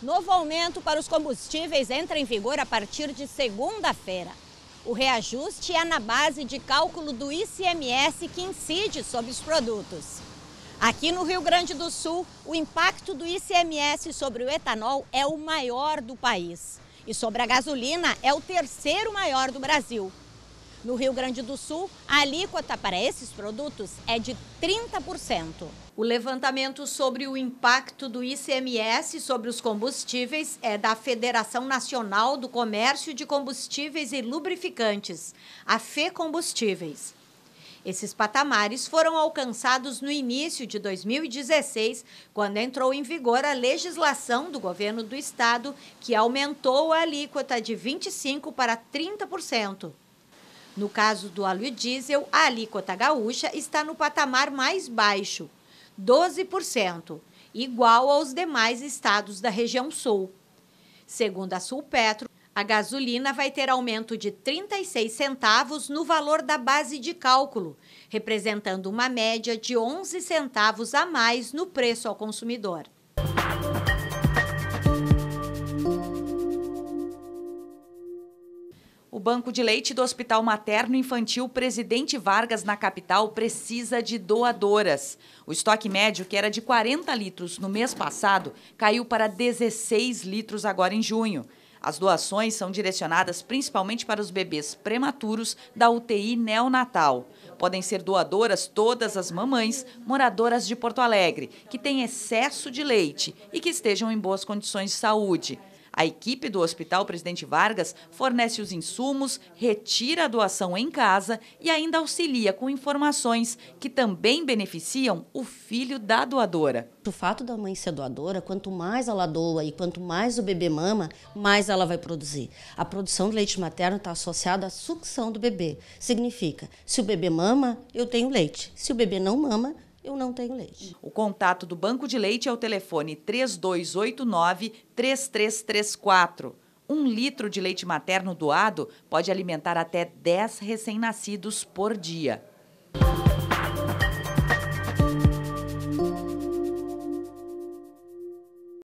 Novo aumento para os combustíveis entra em vigor a partir de segunda-feira. O reajuste é na base de cálculo do ICMS que incide sobre os produtos. Aqui no Rio Grande do Sul, o impacto do ICMS sobre o etanol é o maior do país. E sobre a gasolina, é o terceiro maior do Brasil. No Rio Grande do Sul, a alíquota para esses produtos é de 30%. O levantamento sobre o impacto do ICMS sobre os combustíveis é da Federação Nacional do Comércio de Combustíveis e Lubrificantes, a FECombustíveis. Esses patamares foram alcançados no início de 2016, quando entrou em vigor a legislação do governo do estado, que aumentou a alíquota de 25% para 30%. No caso do óleo diesel, a alíquota gaúcha está no patamar mais baixo, 12%, igual aos demais estados da região sul. Segundo a Sulpetro, a gasolina vai ter aumento de 36 centavos no valor da base de cálculo, representando uma média de 11 centavos a mais no preço ao consumidor. O banco de leite do Hospital Materno Infantil Presidente Vargas, na capital, precisa de doadoras. O estoque médio, que era de 40 litros no mês passado, caiu para 16 litros agora em junho. As doações são direcionadas principalmente para os bebês prematuros da UTI neonatal. Podem ser doadoras todas as mamães moradoras de Porto Alegre, que têm excesso de leite e que estejam em boas condições de saúde. A equipe do Hospital Presidente Vargas fornece os insumos, retira a doação em casa e ainda auxilia com informações que também beneficiam o filho da doadora. O fato da mãe ser doadora, quanto mais ela doa e quanto mais o bebê mama, mais ela vai produzir. A produção de leite materno está associada à sucção do bebê. Significa, se o bebê mama, eu tenho leite. Se o bebê não mama, eu não tenho leite. O contato do Banco de Leite é o telefone 3289 3334. Um litro de leite materno doado pode alimentar até 10 recém-nascidos por dia.